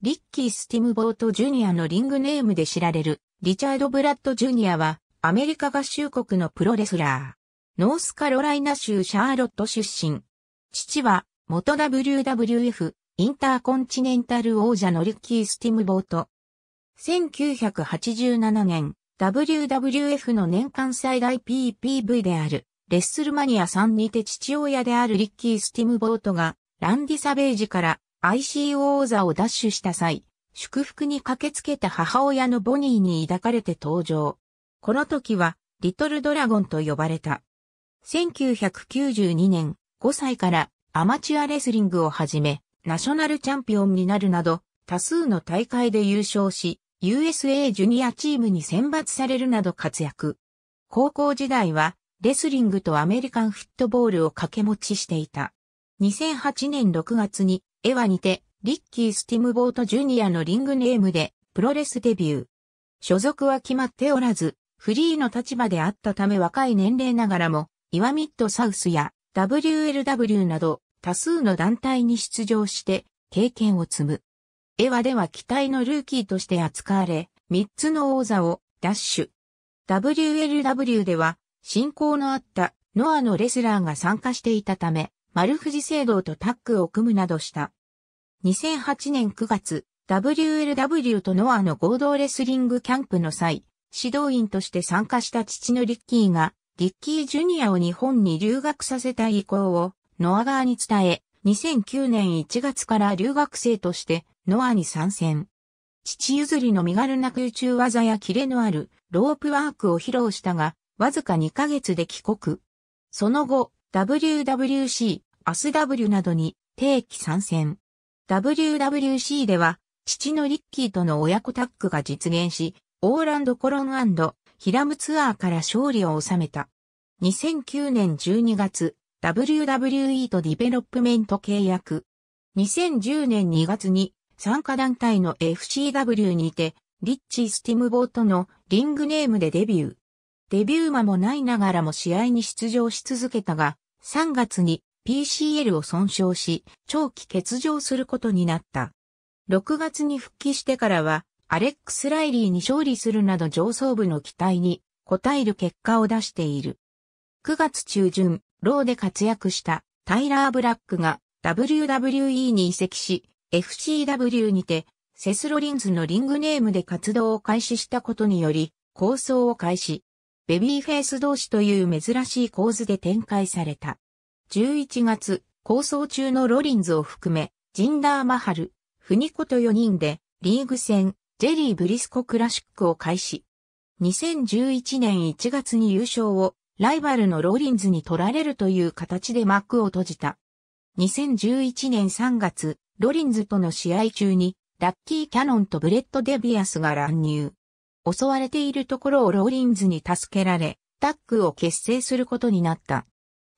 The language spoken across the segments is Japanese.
リッキー・スティムボート・ジュニアのリングネームで知られるリチャード・ブラッド・ジュニアはアメリカ合衆国のプロレスラー。ノースカロライナ州シャーロット出身。父は元 WWF インターコンチネンタル王者のリッキー・スティムボート。1987年 WWF の年間最大 PPV であるレッスルマニア3にて父親であるリッキー・スティムボートがランディ・サベージから ICO 座を奪取した際、祝福に駆けつけた母親のボニーに抱かれて登場。この時は、リトルドラゴンと呼ばれた。1992年、5歳からアマチュアレスリングをはじめ、ナショナルチャンピオンになるなど、多数の大会で優勝し、USA ジュニアチームに選抜されるなど活躍。高校時代は、レスリングとアメリカンフットボールを掛け持ちしていた。2008年6月に絵はにて、リッキー・スティムボート・ジュニアのリングネームで、プロレスデビュー。所属は決まっておらず、フリーの立場であったため若い年齢ながらも、イワミッド・サウスや WLW など多数の団体に出場して経験を積む。エワでは期待のルーキーとして扱われ、3つの王座をダッシュ。WLW では、進行のあったノアのレスラーが参加していたため、丸藤聖堂とタッグを組むなどした。2008年9月、WLW とノアの合同レスリングキャンプの際、指導員として参加した父のリッキーが、リッキージュニアを日本に留学させた意向をノア側に伝え、2009年1月から留学生としてノアに参戦。父譲りの身軽な空中技やキレのあるロープワークを披露したが、わずか2ヶ月で帰国。その後、WWC、アス W などに定期参戦。WWC では、父のリッキーとの親子タッグが実現し、オーランドコロンヒラムツアーから勝利を収めた。2009年12月、WWE とディベロップメント契約。2010年2月に、参加団体の FCW にて、リッチー・スティムボートのリングネームでデビュー。デビュー間もないながらも試合に出場し続けたが、3月に PCL を損傷し、長期欠場することになった。6月に復帰してからは、アレックス・ライリーに勝利するなど上層部の期待に応える結果を出している。9月中旬、ローで活躍したタイラー・ブラックが WWE に移籍し、FCW にてセスロリンズのリングネームで活動を開始したことにより、構想を開始。ベビーフェイス同士という珍しい構図で展開された。11月、構想中のロリンズを含め、ジンダーマハル、フニコと4人で、リーグ戦、ジェリー・ブリスコ・クラシックを開始。2011年1月に優勝を、ライバルのロリンズに取られるという形で幕を閉じた。2011年3月、ロリンズとの試合中に、ラッキーキャノンとブレッド・デビアスが乱入。襲われているところをローリンズに助けられ、タッグを結成することになった。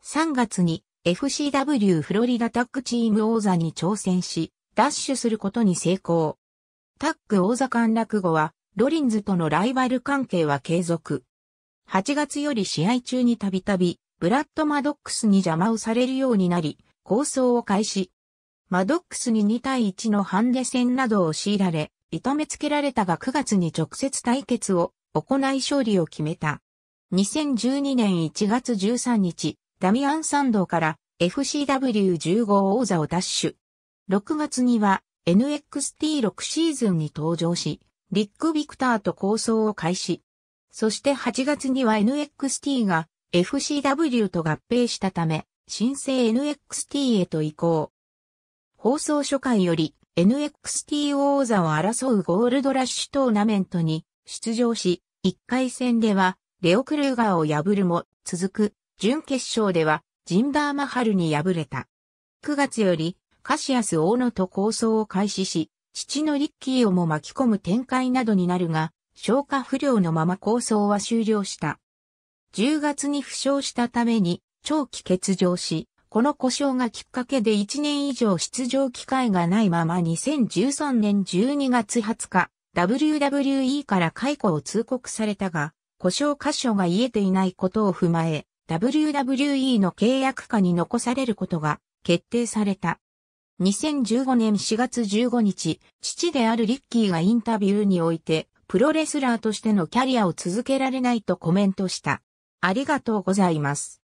3月に FCW フロリダタッグチーム王座に挑戦し、ダッシュすることに成功。タッグ王座陥落後は、ロリンズとのライバル関係は継続。8月より試合中にたびたび、ブラッド・マドックスに邪魔をされるようになり、構想を開始。マドックスに2対1のハンデ戦などを強いられ、痛めつけられたが9月に直接対決を行い勝利を決めた。2012年1月13日、ダミアン・サンドから FCW15 王座を奪取。6月には NXT6 シーズンに登場し、リック・ビクターと構想を開始。そして8月には NXT が FCW と合併したため、新生 NXT へと移行。放送初回より NXT 王座を争うゴールドラッシュトーナメントに出場し、1回戦ではレオクルーガーを破るも続く準決勝では、ジンダーマハルに敗れた。9月より、カシアス大野と構想を開始し、父のリッキーをも巻き込む展開などになるが、消化不良のまま構想は終了した。10月に負傷したために、長期欠場し、この故障がきっかけで1年以上出場機会がないまま2013年12月20日、WWE から解雇を通告されたが、故障箇所が癒えていないことを踏まえ、WWE の契約下に残されることが決定された。2015年4月15日、父であるリッキーがインタビューにおいて、プロレスラーとしてのキャリアを続けられないとコメントした。ありがとうございます。